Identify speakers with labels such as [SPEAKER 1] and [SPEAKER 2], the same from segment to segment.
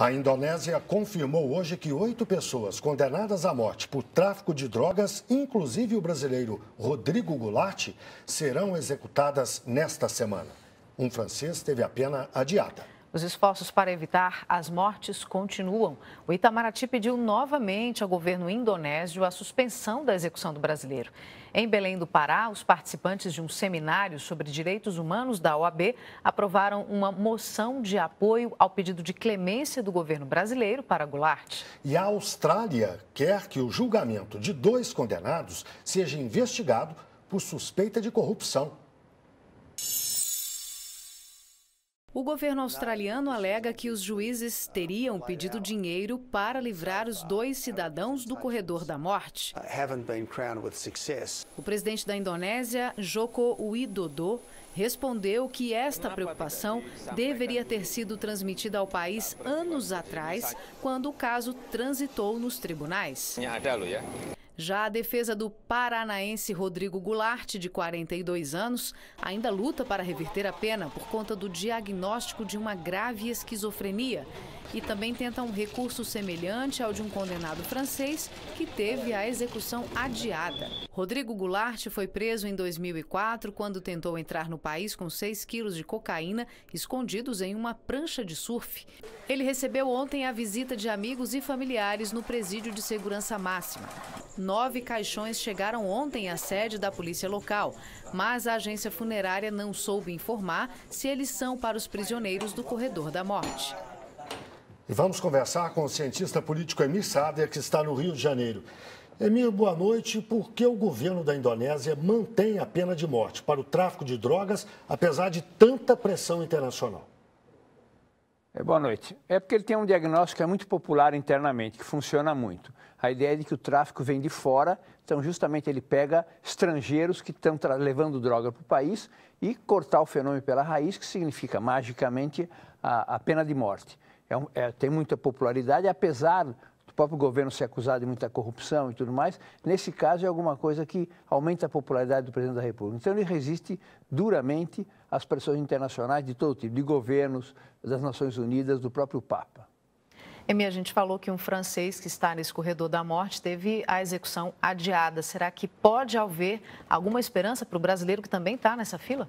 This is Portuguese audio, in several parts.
[SPEAKER 1] A Indonésia confirmou hoje que oito pessoas condenadas à morte por tráfico de drogas, inclusive o brasileiro Rodrigo Goulart, serão executadas
[SPEAKER 2] nesta semana. Um francês teve a pena adiada. Os esforços para evitar as mortes continuam. O Itamaraty pediu novamente ao governo indonésio a suspensão da execução do brasileiro. Em Belém do Pará, os participantes de um seminário sobre direitos humanos da OAB aprovaram uma moção de apoio ao pedido de clemência do governo brasileiro para Goulart.
[SPEAKER 1] E a Austrália quer que o julgamento de dois condenados seja investigado por suspeita de corrupção.
[SPEAKER 2] O governo australiano alega que os juízes ah, teriam pedido dinheiro para livrar os dois cidadãos do corredor da morte. O presidente da Indonésia, Joko Widodo, respondeu que esta preocupação deveria ter sido transmitida ao país tá anos atrás, quando o caso transitou nos tribunais. Já a defesa do paranaense Rodrigo Goulart, de 42 anos, ainda luta para reverter a pena por conta do diagnóstico de uma grave esquizofrenia e também tenta um recurso semelhante ao de um condenado francês que teve a execução adiada. Rodrigo Goulart foi preso em 2004 quando tentou entrar no país com 6 quilos de cocaína escondidos em uma prancha de surf. Ele recebeu ontem a visita de amigos e familiares no presídio de segurança máxima. Nove caixões chegaram ontem à sede da polícia local, mas a agência funerária não soube informar se eles são para os prisioneiros do corredor da morte.
[SPEAKER 1] E vamos conversar com o cientista político Emir Sader, que está no Rio de Janeiro. Emir, boa noite. Por que o governo da Indonésia mantém a pena de morte para o tráfico de drogas, apesar de tanta pressão internacional?
[SPEAKER 3] É, boa noite. É porque ele tem um diagnóstico que é muito popular internamente, que funciona muito. A ideia é de que o tráfico vem de fora, então justamente ele pega estrangeiros que estão levando droga para o país e cortar o fenômeno pela raiz, que significa magicamente a, a pena de morte é é, tem muita popularidade, apesar do próprio governo ser acusado de muita corrupção e tudo mais, nesse caso é alguma coisa que aumenta a popularidade do presidente da República. Então ele resiste duramente às pressões internacionais de todo tipo, de governos, das Nações Unidas, do próprio Papa.
[SPEAKER 2] Emi, a gente falou que um francês que está nesse corredor da morte teve a execução adiada. Será que pode haver alguma esperança para o brasileiro que também está nessa fila?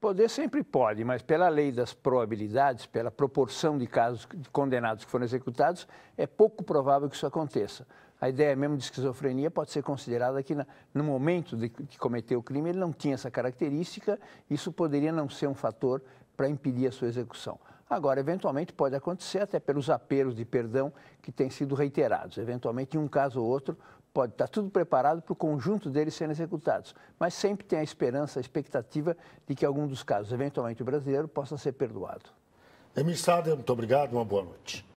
[SPEAKER 3] Poder sempre pode, mas pela lei das probabilidades, pela proporção de casos de condenados que foram executados, é pouco provável que isso aconteça. A ideia mesmo de esquizofrenia pode ser considerada que, no momento de, de cometer o crime, ele não tinha essa característica, isso poderia não ser um fator para impedir a sua execução. Agora, eventualmente pode acontecer, até pelos apelos de perdão que têm sido reiterados. Eventualmente, em um caso ou outro, pode estar tudo preparado para o conjunto deles serem executados. Mas sempre tem a esperança, a expectativa de que algum dos casos, eventualmente o brasileiro, possa ser perdoado. Emissário,
[SPEAKER 1] muito obrigado, uma boa noite.